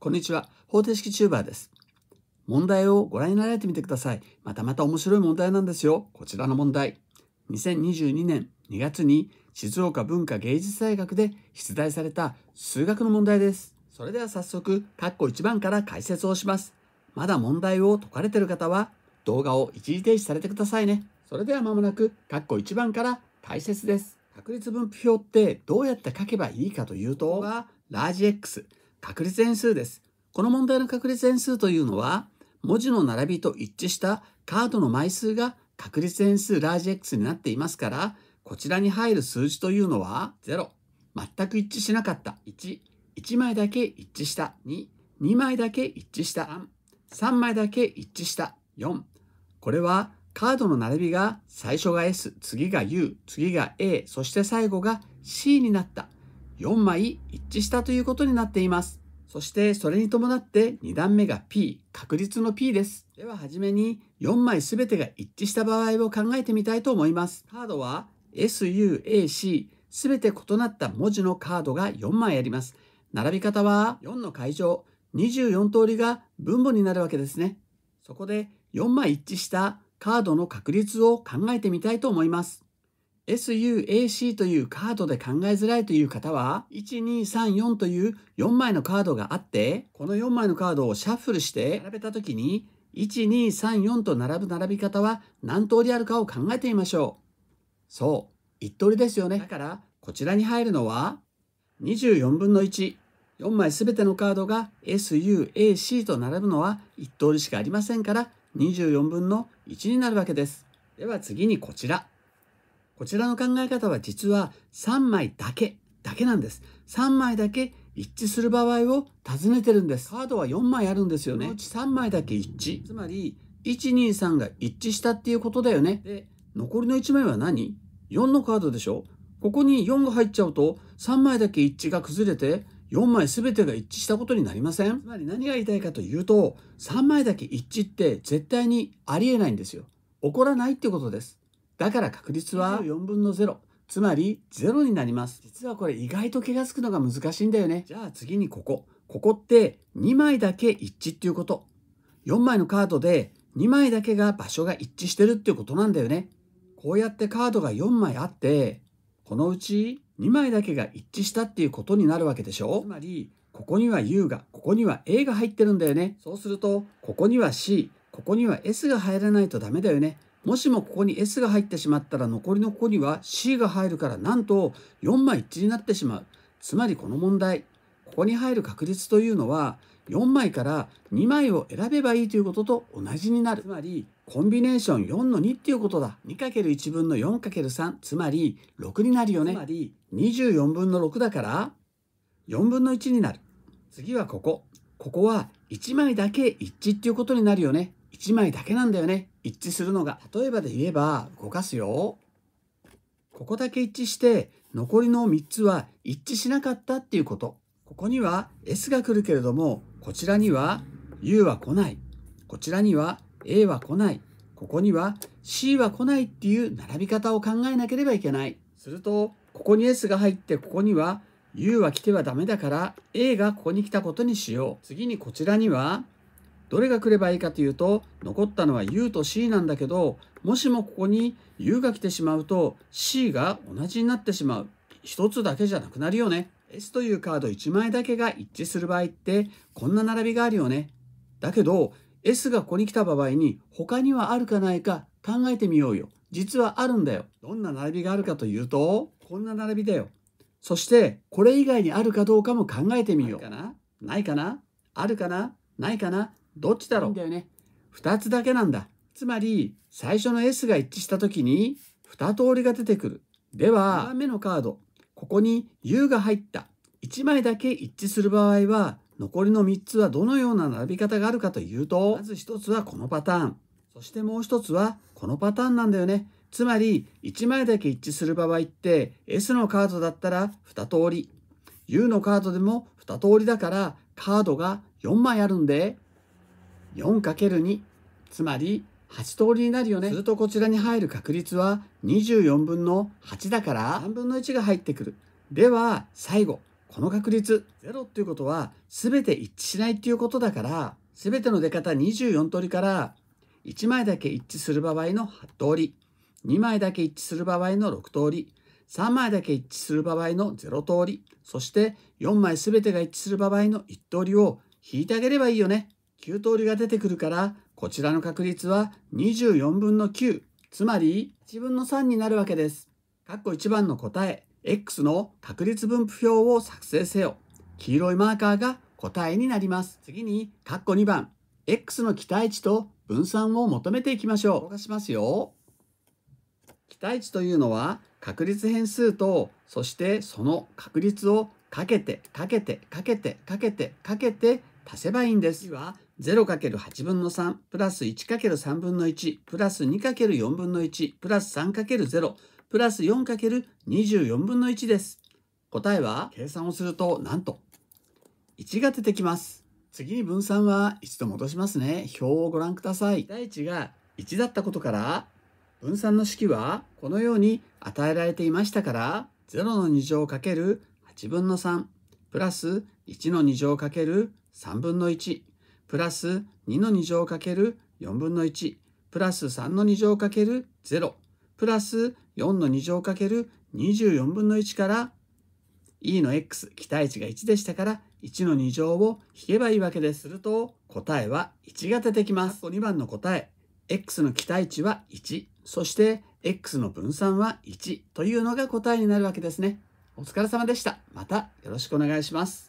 こんにちは。方程式チューバーです。問題をご覧になられてみてください。またまた面白い問題なんですよ。こちらの問題。2022年2月に静岡文化芸術大学で出題された数学の問題です。それでは早速、括弧1番から解説をします。まだ問題を解かれている方は動画を一時停止されてくださいね。それではまもなく、括弧1番から解説です。確率分布表ってどうやって書けばいいかというと、ラージ X、確率変数です。この問題の確率変数というのは、文字の並びと一致したカードの枚数が確率変数ラージ X になっていますから、こちらに入る数字というのは0、全く一致しなかった1、1枚だけ一致した2、2枚だけ一致した3、3枚だけ一致した4。これはカードの並びが最初が S、次が U、次が A、そして最後が C になった4枚一致したということになっています。そしてそれに伴って2段目が P、確率の P です。でははじめに4枚すべてが一致した場合を考えてみたいと思います。カードは SUAC すべて異なった文字のカードが4枚あります。並び方は4の会場、24通りが分母になるわけですね。そこで4枚一致したカードの確率を考えてみたいと思います。SUAC というカードで考えづらいという方は、1234という4枚のカードがあって、この4枚のカードをシャッフルして並べた時に、1234と並ぶ並び方は何通りあるかを考えてみましょう。そう、1通りですよね。だから、こちらに入るのは、24分の1。4枚すべてのカードが SUAC と並ぶのは1通りしかありませんから、24分の1になるわけです。では次にこちら。こちらの考え方は実は3枚だけ、だけなんです。3枚だけ一致する場合を尋ねてるんです。カードは4枚あるんですよね。うち3枚だけ一致。つまり、123が一致したっていうことだよね。で、残りの1枚は何 ?4 のカードでしょここに4が入っちゃうと、3枚だけ一致が崩れて、4枚全てが一致したことになりませんつまり何が言いたいかというと、3枚だけ一致って絶対にありえないんですよ。起こらないってことです。だから確率は4分の0。つまり0になります。実はこれ意外と気が付くのが難しいんだよね。じゃあ次にここ。ここって2枚だけ一致っていうこと。4枚のカードで2枚だけが場所が一致してるっていうことなんだよね。こうやってカードが4枚あって、このうち2枚だけが一致したっていうことになるわけでしょつまり、ここには U が、ここには A が入ってるんだよね。そうすると、ここには C、ここには S が入らないとダメだよね。もしもここに S が入ってしまったら残りのここには C が入るからなんと4枚一致になってしまう。つまりこの問題、ここに入る確率というのは4枚から2枚を選べばいいということと同じになる。つまりコンビネーション4の2っていうことだ。2×1 分の 4×3 つまり6になるよね。つまり24分の6だから4分の1になる。次はここ。ここは1枚だけ一致っていうことになるよね。1枚だけなんだよね。一致するのが例えばで言えば動かすよここだけ一致して残りの3つは一致しなかったっていうことここには S が来るけれどもこちらには U は来ないこちらには A は来ないここには C は来ないっていう並び方を考えなければいけないするとここに S が入ってここには U は来てはダメだから A がここに来たことにしよう次にこちらにはどれが来ればいいかというと残ったのは U と C なんだけどもしもここに U が来てしまうと C が同じになってしまう1つだけじゃなくなるよね S というカード1枚だけが一致する場合ってこんな並びがあるよねだけど S がここに来た場合に他にはあるかないか考えてみようよ実はあるんだよどんな並びがあるかというとこんな並びだよそしてこれ以外にあるかどうかも考えてみようないかなないかなあるかなないかなどっちだろうだよ、ね、2つだけなんだつまり最初の S が一致した時に2通りが出てくるでは2番目のカードここに U が入った1枚だけ一致する場合は残りの3つはどのような並び方があるかというとまず1つはこのパターンそしてもう1つはこのパターンなんだよねつまり1枚だけ一致する場合って S のカードだったら2通り U のカードでも2通りだからカードが4枚あるんで 4×2 つまり8通りになるよねするとこちらに入る確率は24分の8だから3分の1が入ってくるでは最後この確率0っていうことは全て一致しないっていうことだから全ての出方24通りから1枚だけ一致する場合の8通り2枚だけ一致する場合の6通り3枚だけ一致する場合の0通りそして4枚全てが一致する場合の1通りを引いてあげればいいよね。9通りが出てくるから、こちらの確率は24分の9、つまり1分の3になるわけです。かっこ1番の答え、x の確率分布表を作成せよ。黄色いマーカーが答えになります。次に、括弧2番、x の期待値と分散を求めていきましょう。動かしますよ。期待値というのは、確率変数と、そしてその確率をかけて、かけて、かけて、かけて、かけて、かけて、足せばいいんです。次は、0×8 分の3プラス 1×3 分の1プラス 2×4 分の1プラス 3×0 プラス 4×24 分の1です。答えは計算をするとなんと1が出てきます。次に分散は一度戻しますね。表をご覧ください。第1が1だったことから分散の式はこのように与えられていましたから0の2乗かける8分の3プラス1の2乗かける3分の1プラス2の2乗かける4分の1プラス3の2乗かける0プラス4の2乗かける24分の1から e の x 期待値が1でしたから1の2乗を引けばいいわけです。すると答えは1が出てきます。2番の答え x の期待値は1そして x の分散は1というのが答えになるわけですね。お疲れ様でした。またよろしくお願いします。